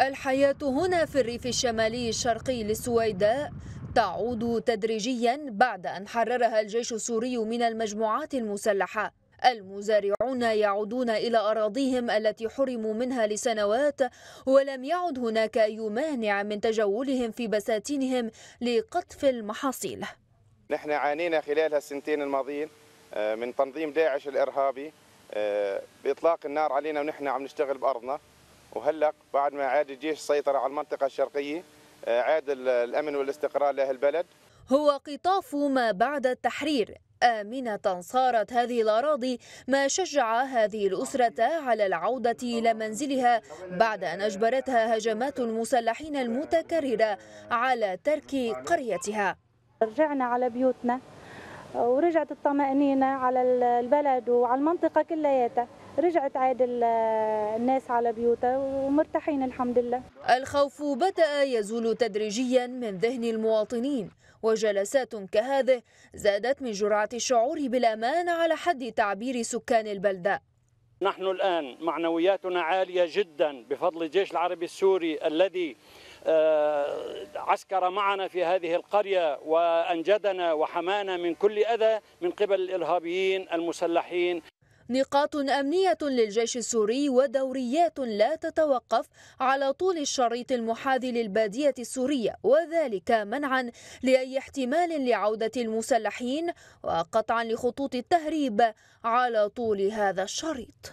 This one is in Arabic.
الحياة هنا في الريف الشمالي الشرقي للسويداء تعود تدريجيا بعد أن حررها الجيش السوري من المجموعات المسلحة المزارعون يعودون إلى أراضيهم التي حرموا منها لسنوات ولم يعد هناك أي مانع من تجولهم في بساتينهم لقطف المحاصيل نحن عانينا خلال السنتين الماضيين آه، من تنظيم داعش الإرهابي آه، بإطلاق النار علينا ونحن عم نشتغل بأرضنا وهلق بعد ما عاد الجيش سيطر على المنطقة الشرقية آه، عاد الأمن والاستقرار لأهل البلد هو قطاف ما بعد التحرير آمنة صارت هذه الأراضي ما شجع هذه الأسرة على العودة إلى منزلها بعد أن أجبرتها هجمات المسلحين المتكررة على ترك قريتها رجعنا على بيوتنا ورجعت الطمأنينة على البلد وعلى المنطقة كلياتها رجعت عاد الناس على بيوتها ومرتاحين الحمد لله الخوف بدأ يزول تدريجيا من ذهن المواطنين وجلسات كهذه زادت من جرعة الشعور بالأمان على حد تعبير سكان البلدة نحن الآن معنوياتنا عالية جدا بفضل الجيش العربي السوري الذي آه، عسكر معنا في هذه القرية وأنجدنا وحمانا من كل أذى من قبل الإرهابيين المسلحين نقاط أمنية للجيش السوري ودوريات لا تتوقف على طول الشريط المحاذي للبادية السورية وذلك منعا لأي احتمال لعودة المسلحين وقطعا لخطوط التهريب على طول هذا الشريط